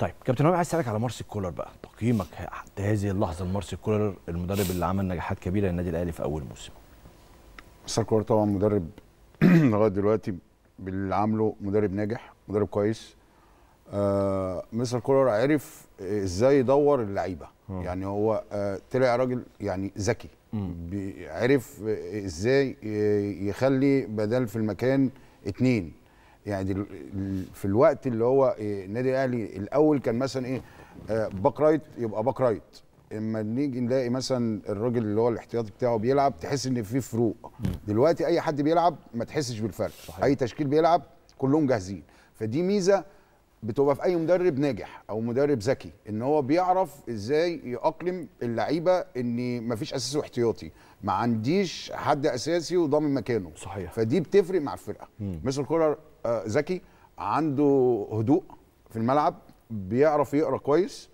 طيب كابتن رامي عايز اسالك على مارسيل كولر بقى تقييمك حتى هذه اللحظه لمارسيل كولر المدرب اللي عمل نجاحات كبيره للنادي الاهلي في اول موسم مارسيل كولر طبعا مدرب لغايه دلوقتي باللي عامله مدرب ناجح مدرب كويس آه مستر كولر عرف ازاي يدور اللعيبه يعني هو آه طلع راجل يعني ذكي عرف ازاي يخلي بدل في المكان اتنين يعني في الوقت اللي هو إيه، النادي الاهلي الاول كان مثلا ايه آه، باك رايت يبقى باك رايت اما نيجي نلاقي مثلا الراجل اللي هو الاحتياطي بتاعه بيلعب تحس ان في فروق دلوقتي اي حد بيلعب ما تحسش بالفرق صحيح. اي تشكيل بيلعب كلهم جاهزين فدي ميزه بتبقى في اي مدرب ناجح او مدرب ذكي ان هو بيعرف ازاي يأقلم اللعيبه ان مفيش اساسي واحتياطي ما عنديش حد اساسي وضامن مكانه صحيح فدي بتفرق مع الفرقه مستر كولر آه، ذكي عنده هدوء في الملعب بيعرف يقرا كويس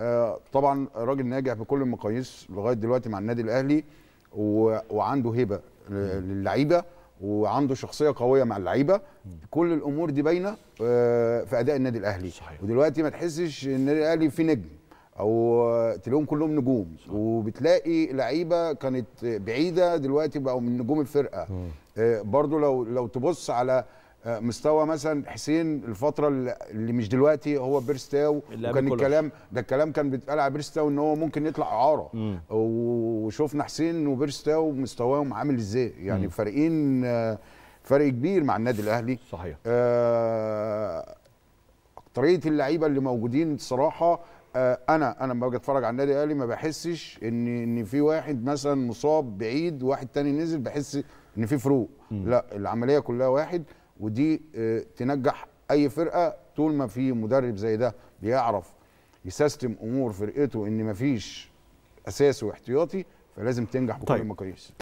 آه، طبعا راجل ناجح بكل المقاييس لغايه دلوقتي مع النادي الاهلي وعنده هبه للعيبه وعنده شخصيه قويه مع اللعيبه كل الامور دي باينه آه، في اداء النادي الاهلي صحيح. ودلوقتي ما تحسش ان النادي الاهلي في نجم او تلاقيهم كلهم نجوم وبتلاقي لعيبه كانت بعيده دلوقتي بقوا من نجوم الفرقه آه، برضو لو لو تبص على آه، مستوى مثلا حسين الفتره اللي مش دلوقتي هو بيرستاو وكان الكلام ده الكلام كان بيتقال على بيرستاو ان هو ممكن يطلع اعاره وشفنا حسين وبيرستاو مستواهم عامل ازاي يعني فارقين آه، فرق كبير مع النادي الاهلي صحيح آه طريقه اللعيبه اللي موجودين الصراحه آه انا انا لما باجي اتفرج على النادي الاهلي ما بحسش ان ان في واحد مثلا مصاب بعيد وواحد تاني نزل بحس ان في فروق لا العمليه كلها واحد ودي آه، تنجح اي فرقه طول ما في مدرب زي ده بيعرف يسيستم امور فرقته ان مفيش اساسي واحتياطي فلازم تنجح بكل طيب. المقاييس